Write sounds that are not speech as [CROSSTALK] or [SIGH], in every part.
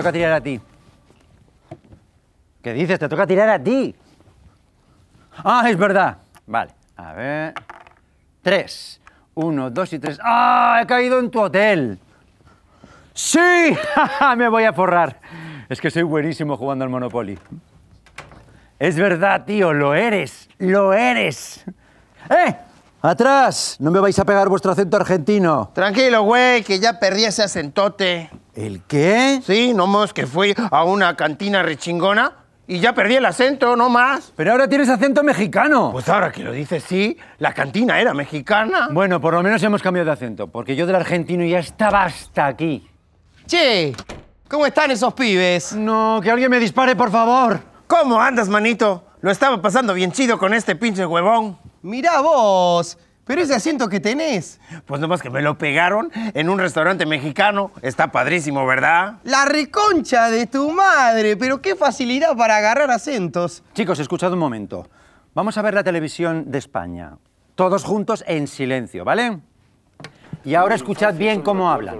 toca tirar a ti. ¿Qué dices? Te toca tirar a ti. Ah, es verdad. Vale, a ver. Tres. Uno, dos y tres. ¡Ah! He caído en tu hotel. ¡Sí! [LAUGHS] Me voy a forrar. Es que soy buenísimo jugando al Monopoly. Es verdad, tío, lo eres. Lo eres. ¡Eh! ¡Atrás! No me vais a pegar vuestro acento argentino. Tranquilo, güey, que ya perdí ese acentote. ¿El qué? Sí, nomás que fui a una cantina rechingona y ya perdí el acento, no más. Pero ahora tienes acento mexicano. Pues ahora que lo dices, sí, la cantina era mexicana. Bueno, por lo menos hemos cambiado de acento, porque yo del argentino ya estaba hasta aquí. Che, ¿cómo están esos pibes? No, que alguien me dispare, por favor. ¿Cómo andas, manito? Lo estaba pasando bien chido con este pinche huevón. Mirá vos, pero ese asiento que tenés. Pues nomás que me lo pegaron en un restaurante mexicano. Está padrísimo, ¿verdad? La reconcha de tu madre. Pero qué facilidad para agarrar acentos. Chicos, escuchad un momento. Vamos a ver la televisión de España. Todos juntos en silencio, ¿vale? Y ahora escuchad bien cómo hablan.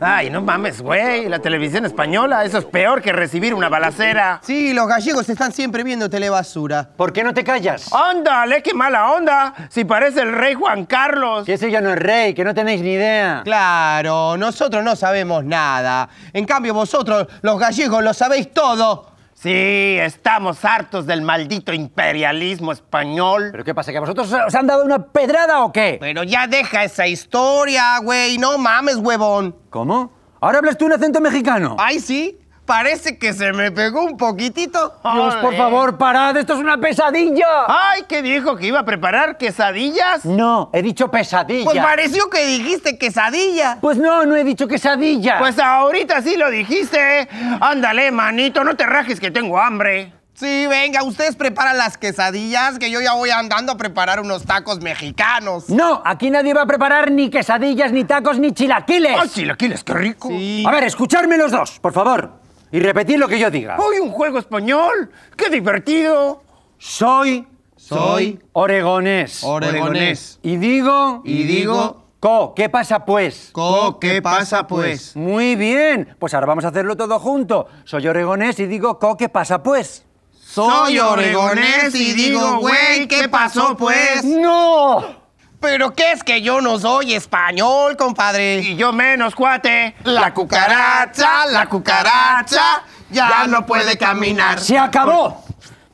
Ay, no mames, güey. La televisión española, eso es peor que recibir una balacera. Sí, los gallegos están siempre viendo telebasura. ¿Por qué no te callas? ¡Ándale, qué mala onda! Si parece el rey Juan Carlos. Que ese ya no es rey, que no tenéis ni idea. Claro, nosotros no sabemos nada. En cambio, vosotros, los gallegos, lo sabéis todo. Sí, estamos hartos del maldito imperialismo español. ¿Pero qué pasa? ¿Que a vosotros os han dado una pedrada o qué? Pero ya deja esa historia, güey. No mames, huevón. ¿Cómo? ¿Ahora hablas tú un acento mexicano? Ay, sí parece que se me pegó un poquitito. Dios, por favor, parad, esto es una pesadilla. Ay, ¿qué dijo? ¿Que iba a preparar quesadillas? No, he dicho pesadilla. Pues pareció que dijiste quesadilla. Pues no, no he dicho quesadilla. Pues ahorita sí lo dijiste. Ándale, manito, no te rajes que tengo hambre. Sí, venga, ustedes preparan las quesadillas, que yo ya voy andando a preparar unos tacos mexicanos. No, aquí nadie va a preparar ni quesadillas, ni tacos, ni chilaquiles. ¡Ay, chilaquiles, qué rico! A ver, escucharme los dos, por favor y repetir lo que yo diga. ¡Hoy un juego español! ¡Qué divertido! Soy. Soy. Oregonés. Oregonés. Y digo. Y digo. Co, ¿qué pasa pues? Co, ¿qué pasa pues? Muy bien, pues ahora vamos a hacerlo todo junto. Soy oregonés y digo co, ¿qué pasa pues? Soy oregonés y digo, güey, ¿qué pasó pues? ¡No! Pero qué es que yo no soy español, compadre. Y yo menos, cuate. La, cucaracha, la cucaracha, ya, no puede caminar. ¡Se acabó!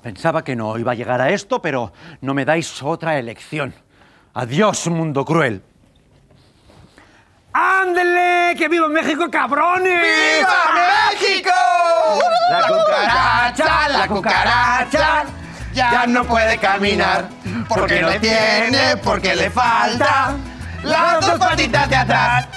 Pensaba que no iba a llegar a esto, pero no me dais otra elección. Adiós, mundo cruel. ¡Ándele! ¡Que viva México, cabrones! ¡Viva México! La cucaracha, la cucaracha ya, no puede caminar. Porque no tiene, porque le falta las dos patitas de atrás.